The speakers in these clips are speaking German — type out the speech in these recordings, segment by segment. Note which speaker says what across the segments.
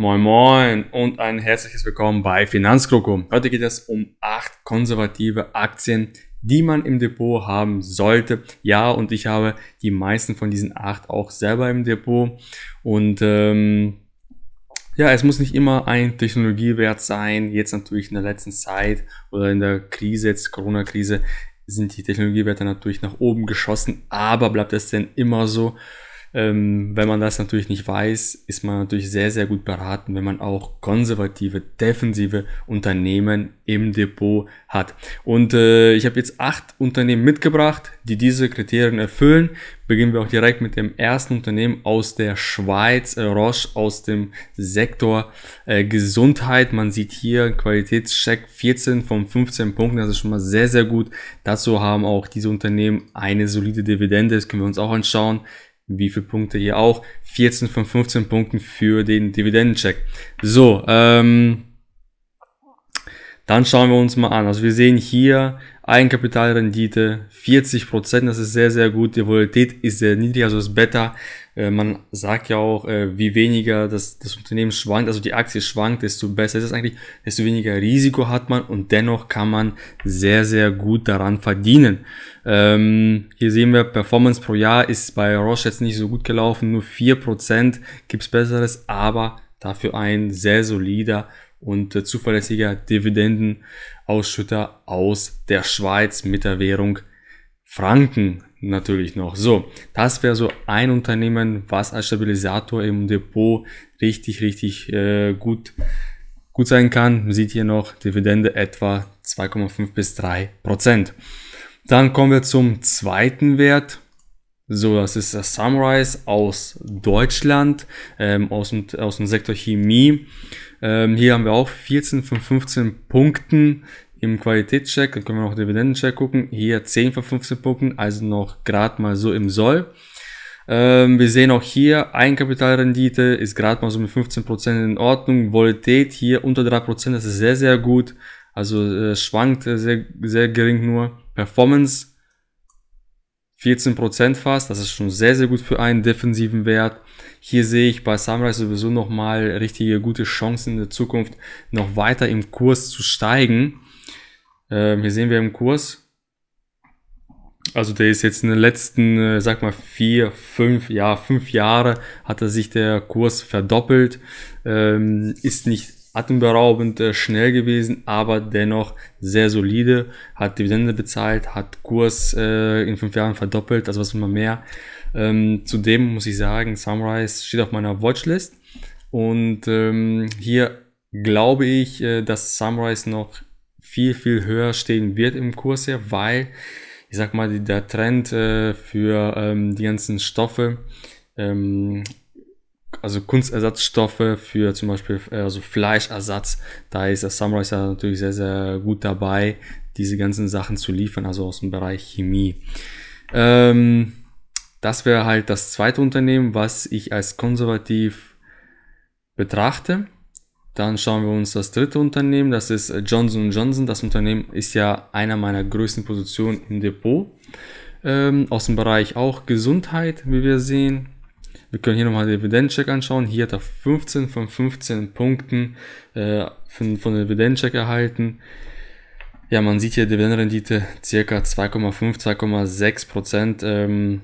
Speaker 1: Moin Moin und ein herzliches Willkommen bei Finanzkroko. Heute geht es um acht konservative Aktien, die man im Depot haben sollte. Ja, und ich habe die meisten von diesen acht auch selber im Depot. Und ähm, ja, es muss nicht immer ein Technologiewert sein. Jetzt natürlich in der letzten Zeit oder in der Krise, jetzt Corona-Krise, sind die Technologiewerte natürlich nach oben geschossen. Aber bleibt es denn immer so? Ähm, wenn man das natürlich nicht weiß, ist man natürlich sehr, sehr gut beraten, wenn man auch konservative, defensive Unternehmen im Depot hat. Und äh, ich habe jetzt acht Unternehmen mitgebracht, die diese Kriterien erfüllen. Beginnen wir auch direkt mit dem ersten Unternehmen aus der Schweiz, äh, Roche aus dem Sektor äh, Gesundheit. Man sieht hier Qualitätscheck 14 von 15 Punkten, das ist schon mal sehr, sehr gut. Dazu haben auch diese Unternehmen eine solide Dividende, das können wir uns auch anschauen wie viele Punkte hier auch, 14 von 15 Punkten für den Dividendencheck. So, ähm, dann schauen wir uns mal an. Also wir sehen hier Eigenkapitalrendite 40%, das ist sehr, sehr gut. Die Volatilität ist sehr niedrig, also das Beta äh, man sagt ja auch, äh, wie weniger das, das Unternehmen schwankt, also die Aktie schwankt, desto besser ist es eigentlich, desto weniger Risiko hat man und dennoch kann man sehr, sehr gut daran verdienen. Ähm, hier sehen wir, Performance pro Jahr ist bei Roche jetzt nicht so gut gelaufen, nur 4% gibt es Besseres, aber dafür ein sehr solider und äh, zuverlässiger Dividendenausschütter aus der Schweiz mit der Währung Franken natürlich noch. So, das wäre so ein Unternehmen, was als Stabilisator im Depot richtig, richtig äh, gut, gut sein kann. Man sieht hier noch Dividende etwa 2,5 bis 3 Prozent. Dann kommen wir zum zweiten Wert. So, das ist der Sunrise aus Deutschland, ähm, aus, dem, aus dem Sektor Chemie. Ähm, hier haben wir auch 14 von 15 Punkten. Im Qualitätscheck, dann können wir noch Dividendencheck gucken. Hier 10 von 15 Punkten, also noch gerade mal so im Soll. Ähm, wir sehen auch hier, Eigenkapitalrendite ist gerade mal so mit 15% in Ordnung. Volatilität hier unter 3%, das ist sehr, sehr gut. Also äh, schwankt äh, sehr, sehr gering nur. Performance 14% fast, das ist schon sehr, sehr gut für einen defensiven Wert. Hier sehe ich bei Sunrise sowieso nochmal richtige gute Chancen in der Zukunft noch weiter im Kurs zu steigen. Ähm, hier sehen wir im Kurs, also der ist jetzt in den letzten, äh, sag mal, vier, fünf, ja, fünf Jahre hat er sich der Kurs verdoppelt, ähm, ist nicht atemberaubend äh, schnell gewesen, aber dennoch sehr solide, hat Dividende bezahlt, hat Kurs äh, in fünf Jahren verdoppelt, also was immer mehr. Ähm, zudem muss ich sagen, Sunrise steht auf meiner Watchlist und ähm, hier glaube ich, äh, dass Sunrise noch viel, viel höher stehen wird im Kurs her, weil, ich sag mal, der Trend äh, für ähm, die ganzen Stoffe, ähm, also Kunstersatzstoffe für zum Beispiel äh, also Fleischersatz, da ist der Samurai natürlich sehr, sehr gut dabei, diese ganzen Sachen zu liefern, also aus dem Bereich Chemie. Ähm, das wäre halt das zweite Unternehmen, was ich als konservativ betrachte. Dann schauen wir uns das dritte Unternehmen, das ist äh, Johnson Johnson. Das Unternehmen ist ja einer meiner größten Positionen im Depot. Ähm, aus dem Bereich auch Gesundheit, wie wir sehen. Wir können hier nochmal den Dividendcheck anschauen. Hier hat er 15 von 15 Punkten äh, von, von Dividendcheck erhalten. Ja, man sieht hier Dividendenrendite ca. 2,5, 2,6 Prozent. Ähm,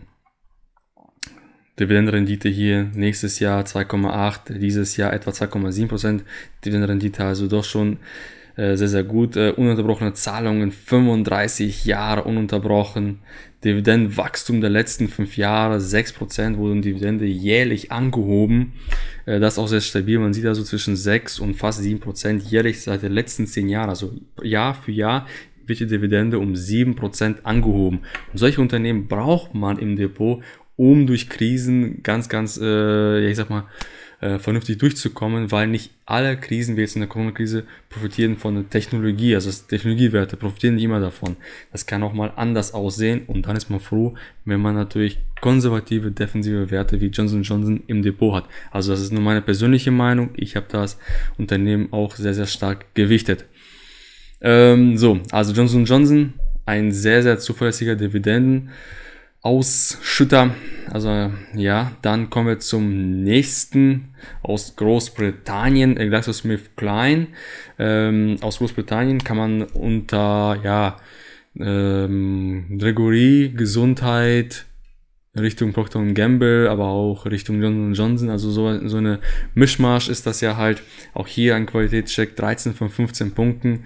Speaker 1: Dividendenrendite hier nächstes Jahr 2,8, dieses Jahr etwa 2,7 Prozent Dividendenrendite, also doch schon äh, sehr, sehr gut. Äh, ununterbrochene Zahlungen, 35 Jahre ununterbrochen. Dividendenwachstum der letzten fünf Jahre, 6% wurden Dividende jährlich angehoben. Äh, das ist auch sehr stabil. Man sieht also zwischen 6 und fast 7% jährlich seit den letzten 10 Jahren. Also Jahr für Jahr wird die Dividende um 7% angehoben. Und solche Unternehmen braucht man im Depot, um durch Krisen ganz, ganz, äh, ja, ich sag mal, äh, vernünftig durchzukommen, weil nicht alle Krisen, wie jetzt in der Corona-Krise, profitieren von der Technologie. Also Technologiewerte profitieren nicht immer davon. Das kann auch mal anders aussehen und dann ist man froh, wenn man natürlich konservative, defensive Werte wie Johnson Johnson im Depot hat. Also das ist nur meine persönliche Meinung. Ich habe das Unternehmen auch sehr, sehr stark gewichtet. Ähm, so, also Johnson Johnson, ein sehr, sehr zuverlässiger Dividenden. Ausschütter. Also ja, dann kommen wir zum nächsten aus Großbritannien, GlaxoSmith Klein. Ähm, aus Großbritannien kann man unter ja, ähm, Gregory, Gesundheit, Richtung Procter Gamble, aber auch Richtung Johnson Johnson. Also so, so eine Mischmasch ist das ja halt. Auch hier ein Qualitätscheck, 13 von 15 Punkten.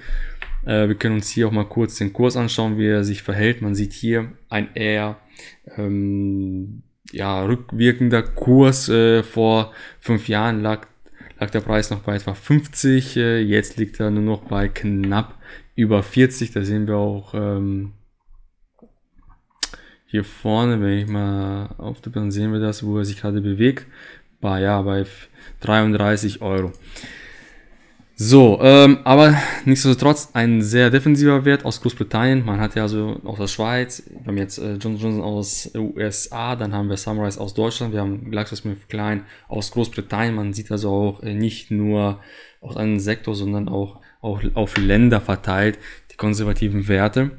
Speaker 1: Äh, wir können uns hier auch mal kurz den Kurs anschauen, wie er sich verhält. Man sieht hier ein eher ähm, ja, rückwirkender Kurs äh, vor fünf Jahren lag, lag der Preis noch bei etwa 50, äh, jetzt liegt er nur noch bei knapp über 40. Da sehen wir auch ähm, hier vorne, wenn ich mal auftippe, dann sehen wir das, wo er sich gerade bewegt. Bei, ja, bei 33 Euro. So, ähm, aber nichtsdestotrotz ein sehr defensiver Wert aus Großbritannien. Man hat ja also aus der Schweiz, wir haben jetzt äh, Johnson Johnson aus USA, dann haben wir Sunrise aus Deutschland, wir haben GlaxoSmith Klein aus Großbritannien. Man sieht also auch äh, nicht nur aus einem Sektor, sondern auch, auch auf Länder verteilt die konservativen Werte.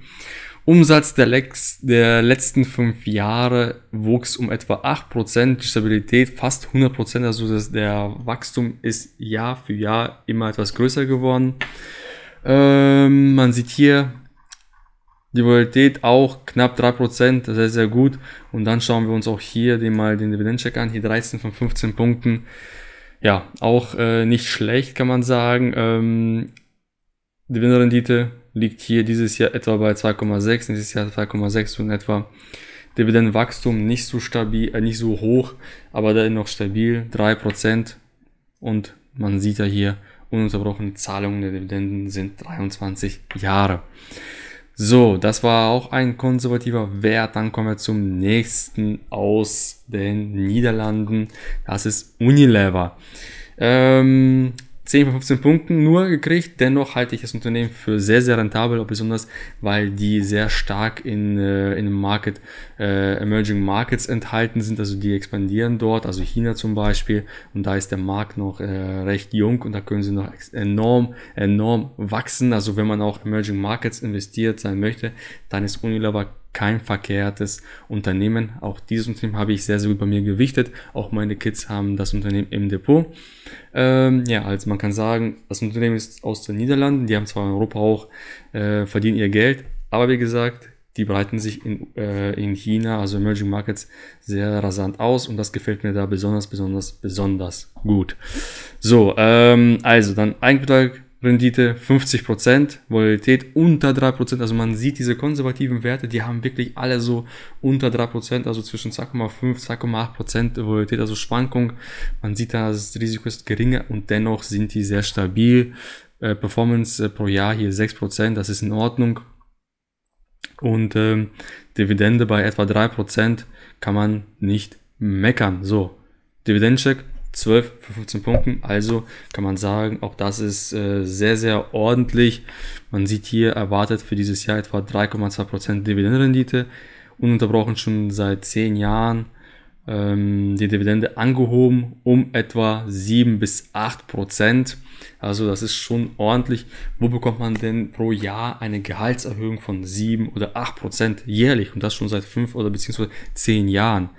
Speaker 1: Umsatz der, Lex, der letzten fünf Jahre wuchs um etwa 8%, die Stabilität fast 100%, also das, der Wachstum ist Jahr für Jahr immer etwas größer geworden. Ähm, man sieht hier die Volatilität auch knapp 3%, das ist sehr gut. Und dann schauen wir uns auch hier den mal den Dividendencheck an, hier 13 von 15 Punkten. Ja, auch äh, nicht schlecht, kann man sagen. Ähm, Dividendenrendite liegt hier dieses Jahr etwa bei 2,6, nächstes Jahr 2,6 und etwa. Dividendenwachstum nicht so stabil, äh, nicht so hoch, aber dennoch stabil, 3%. Und man sieht ja hier, ununterbrochene Zahlungen der Dividenden sind 23 Jahre. So, das war auch ein konservativer Wert. Dann kommen wir zum nächsten aus den Niederlanden. Das ist Unilever. Ähm, 10 von 15 Punkten nur gekriegt. Dennoch halte ich das Unternehmen für sehr, sehr rentabel, besonders weil die sehr stark in, äh, in dem Market, äh, Emerging Markets enthalten sind. Also die expandieren dort, also China zum Beispiel. Und da ist der Markt noch äh, recht jung und da können sie noch enorm, enorm wachsen. Also wenn man auch Emerging Markets investiert sein möchte, dann ist Unilever kein verkehrtes Unternehmen. Auch dieses Unternehmen habe ich sehr, sehr gut bei mir gewichtet. Auch meine Kids haben das Unternehmen im Depot. Ähm, ja, also man kann sagen, das Unternehmen ist aus den Niederlanden. Die haben zwar in Europa auch, äh, verdienen ihr Geld, aber wie gesagt, die breiten sich in, äh, in China, also Emerging Markets, sehr rasant aus und das gefällt mir da besonders, besonders, besonders gut. So, ähm, also dann Eigenbetrag Rendite 50%, Volatilität unter 3%. Also man sieht diese konservativen Werte, die haben wirklich alle so unter 3%, also zwischen 2,5, 2,8% Volatilität, also Schwankung. Man sieht da, das Risiko ist geringer und dennoch sind die sehr stabil. Äh, Performance äh, pro Jahr hier 6%, das ist in Ordnung. Und ähm, Dividende bei etwa 3% kann man nicht meckern. So, Dividendcheck, 12 für 15 Punkten. Also kann man sagen, auch das ist äh, sehr, sehr ordentlich. Man sieht hier erwartet für dieses Jahr etwa 3,2% Dividendenrendite. Ununterbrochen schon seit 10 Jahren ähm, die Dividende angehoben um etwa 7 bis 8%. Also das ist schon ordentlich. Wo bekommt man denn pro Jahr eine Gehaltserhöhung von 7 oder 8% jährlich? Und das schon seit 5 oder beziehungsweise 10 Jahren.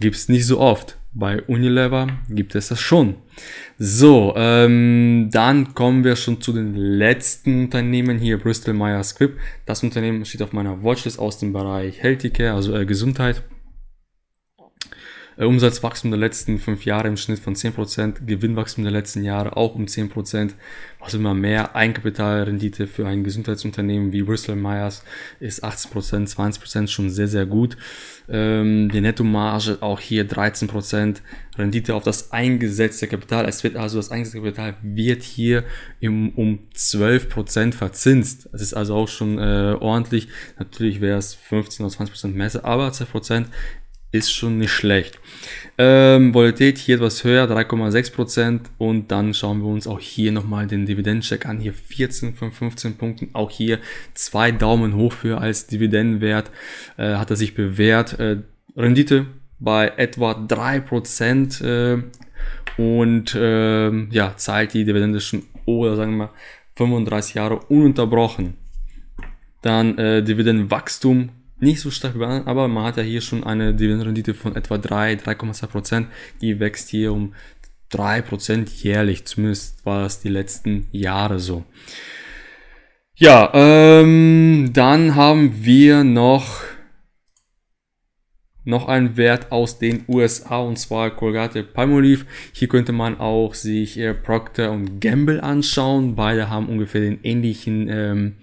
Speaker 1: Gibt es nicht so oft. Bei Unilever gibt es das schon. So, ähm, dann kommen wir schon zu den letzten Unternehmen hier, Bristol Myers Squibb. Das Unternehmen steht auf meiner Watchlist aus dem Bereich Healthcare, also äh, Gesundheit. Äh, Umsatzwachstum der letzten fünf Jahre im Schnitt von 10%, Gewinnwachstum der letzten Jahre auch um 10%, was immer mehr Eigenkapitalrendite für ein Gesundheitsunternehmen wie Bristol Myers ist 18%, 20% schon sehr, sehr gut. Ähm, die Nettomarge auch hier 13%, Rendite auf das eingesetzte Kapital. Es wird also das eingesetzte Kapital wird hier im, um 12% verzinst. Das ist also auch schon äh, ordentlich. Natürlich wäre es 15 oder 20% Messe, aber 12% ist schon nicht schlecht. Ähm, Volatilität hier etwas höher, 3,6% und dann schauen wir uns auch hier nochmal den Dividendencheck an. Hier 14 von 15 Punkten, auch hier zwei Daumen hoch für als Dividendenwert äh, hat er sich bewährt. Äh, Rendite bei etwa 3% äh, und äh, ja, zahlt die Dividende schon oder sagen wir mal 35 Jahre ununterbrochen. Dann äh, Dividendenwachstum nicht so stark wie bei anderen, aber man hat ja hier schon eine Dividendenrendite von etwa 3, 3,2 Prozent. Die wächst hier um 3 Prozent jährlich, zumindest war es die letzten Jahre so. Ja, ähm, dann haben wir noch noch einen Wert aus den USA und zwar Colgate Palmolive. Hier könnte man auch sich äh, Procter und Gamble anschauen. Beide haben ungefähr den ähnlichen ähm,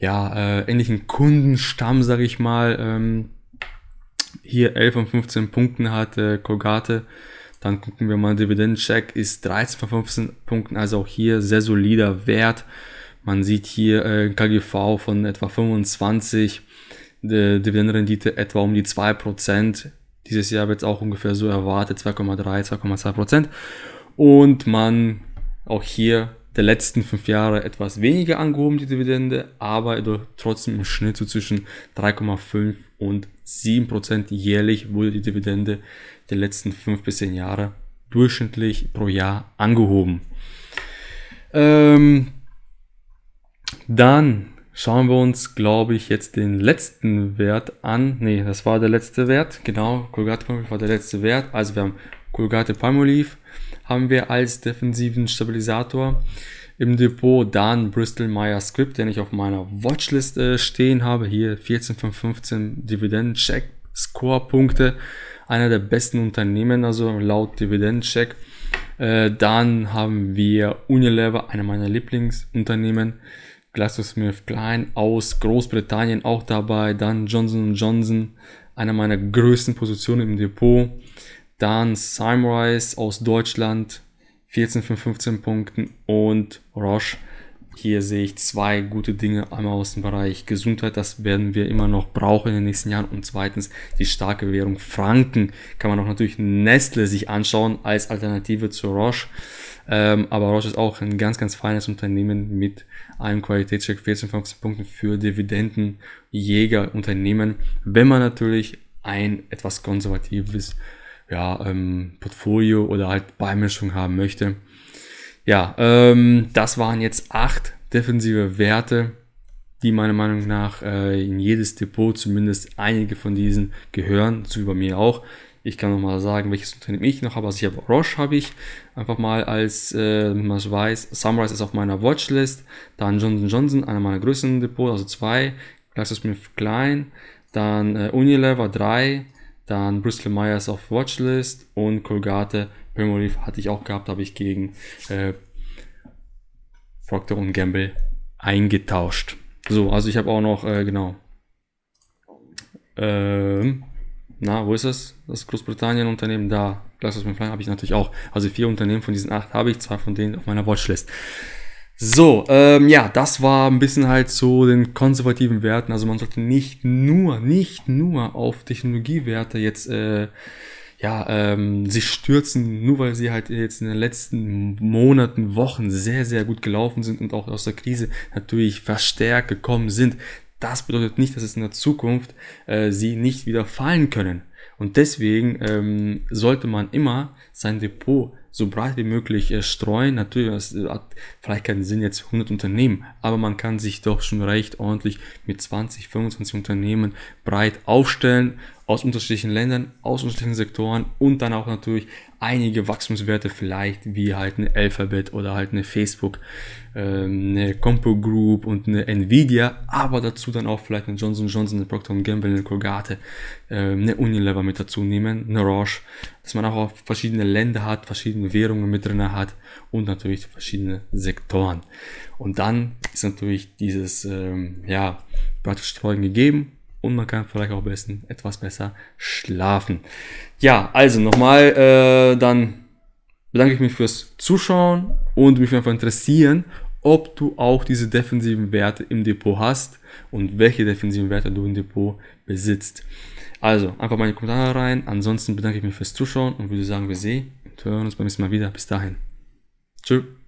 Speaker 1: ja, äh, ähnlichen Kundenstamm, sage ich mal. Ähm, hier 11 von 15 Punkten hat äh, Colgate. Dann gucken wir mal, Dividendencheck ist 13 von 15 Punkten, also auch hier sehr solider Wert. Man sieht hier äh, KGV von etwa 25, äh, Dividendenrendite etwa um die 2%. Dieses Jahr wird es auch ungefähr so erwartet, 2,3, 2,2%. Und man auch hier der letzten fünf Jahre etwas weniger angehoben, die Dividende, aber trotzdem im Schnitt so zwischen 3,5 und 7 Prozent jährlich wurde die Dividende der letzten fünf bis zehn Jahre durchschnittlich pro Jahr angehoben. Ähm, dann schauen wir uns, glaube ich, jetzt den letzten Wert an. Ne, das war der letzte Wert. Genau, Colgate Palmolive war der letzte Wert. Also wir haben Colgate Palmolive, haben wir als defensiven Stabilisator im Depot dann Bristol Myers Script, den ich auf meiner Watchlist äh, stehen habe. Hier 14 von 15 Dividenden-Check, Score-Punkte, einer der besten Unternehmen, also laut Dividenden-Check. Äh, dann haben wir Unilever, einer meiner Lieblingsunternehmen. GlaxoSmith Klein aus Großbritannien auch dabei. Dann Johnson Johnson, einer meiner größten Positionen im Depot. Dann Sunrise aus Deutschland, 14 von 15 Punkten. Und Roche, hier sehe ich zwei gute Dinge. Einmal aus dem Bereich Gesundheit, das werden wir immer noch brauchen in den nächsten Jahren. Und zweitens die starke Währung Franken. Kann man auch natürlich Nestle sich anschauen als Alternative zu Roche. Ähm, aber Roche ist auch ein ganz, ganz feines Unternehmen mit einem Qualitätscheck 14, 15 Punkten für Dividendenjägerunternehmen, wenn man natürlich ein etwas konservatives ja, ähm, Portfolio oder halt Beimischung haben möchte. Ja, ähm, das waren jetzt acht defensive Werte, die meiner Meinung nach äh, in jedes Depot zumindest einige von diesen gehören, so wie bei mir auch. Ich kann nochmal sagen, welches Unternehmen ich noch habe. Also ich habe Roche, habe ich einfach mal als, äh, man es weiß. Sunrise ist auf meiner Watchlist. Dann Johnson Johnson, einer meiner größten Depots, also zwei. Glaxosmith Klein. Dann äh, Unilever, drei. Dann Bristol Myers auf Watchlist und Colgate Palmolive hatte ich auch gehabt, habe ich gegen äh, Procter Gamble eingetauscht. So, also ich habe auch noch, äh, genau. Ähm, na, wo ist das? Das Großbritannien-Unternehmen da. Glass aus habe ich natürlich auch. Also vier Unternehmen von diesen acht habe ich, zwei von denen auf meiner Watchlist. So, ähm, ja, das war ein bisschen halt zu den konservativen Werten. Also man sollte nicht nur, nicht nur auf Technologiewerte jetzt äh, ja, ähm, sich stürzen, nur weil sie halt jetzt in den letzten Monaten, Wochen sehr, sehr gut gelaufen sind und auch aus der Krise natürlich verstärkt gekommen sind. Das bedeutet nicht, dass es in der Zukunft äh, sie nicht wieder fallen können. Und deswegen ähm, sollte man immer sein Depot so breit wie möglich äh, streuen. Natürlich, es äh, hat vielleicht keinen Sinn jetzt 100 Unternehmen, aber man kann sich doch schon recht ordentlich mit 20, 25 Unternehmen breit aufstellen aus unterschiedlichen Ländern, aus unterschiedlichen Sektoren und dann auch natürlich einige Wachstumswerte vielleicht wie halt eine Alphabet oder halt eine Facebook, ähm, eine Compo Group und eine Nvidia, aber dazu dann auch vielleicht eine Johnson Johnson, eine Procter Gamble, eine Colgate, ähm, eine Unilever mit dazu nehmen, eine Roche, dass man auch verschiedene Länder hat, verschiedene verschiedene Währungen mit drin hat und natürlich verschiedene Sektoren. Und dann ist natürlich dieses, ähm, ja, praktisch Streuen gegeben und man kann vielleicht auch besten, etwas besser schlafen. Ja, also nochmal, äh, dann bedanke ich mich fürs Zuschauen und mich einfach interessieren, ob du auch diese defensiven Werte im Depot hast und welche defensiven Werte du im Depot besitzt. Also einfach meine Kommentare rein. Ansonsten bedanke ich mich fürs Zuschauen und würde sagen, wir sehen wir hören uns beim nächsten Mal wieder. Bis dahin. Tschüss.